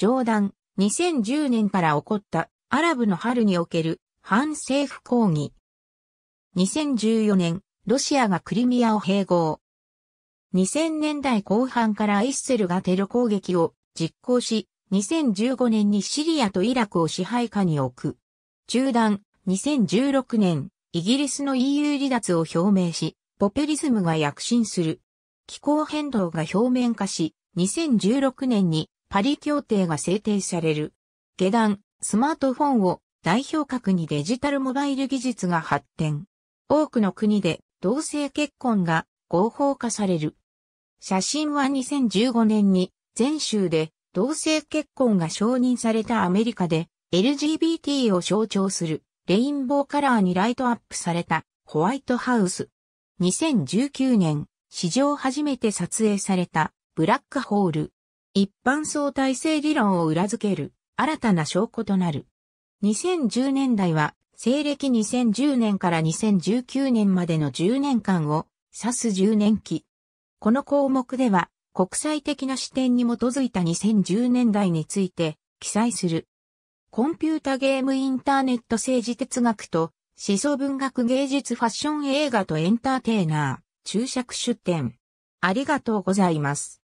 上段、2010年から起こったアラブの春における反政府抗議。2014年、ロシアがクリミアを併合。2000年代後半からエッセルがテロ攻撃を実行し、2015年にシリアとイラクを支配下に置く。中断、2016年、イギリスの EU 離脱を表明し、ポペリズムが躍進する。気候変動が表面化し、2016年にパリ協定が制定される。下段、スマートフォンを代表格にデジタルモバイル技術が発展。多くの国で同性結婚が合法化される。写真は2015年に全州で同性結婚が承認されたアメリカで LGBT を象徴するレインボーカラーにライトアップされたホワイトハウス。2019年、史上初めて撮影されたブラックホール。一般相対性理論を裏付ける新たな証拠となる。2010年代は西暦2010年から2019年までの10年間を指す10年期。この項目では国際的な視点に基づいた2010年代について記載する。コンピュータゲームインターネット政治哲学と思想文学芸術ファッション映画とエンターテイナー注釈出展。ありがとうございます。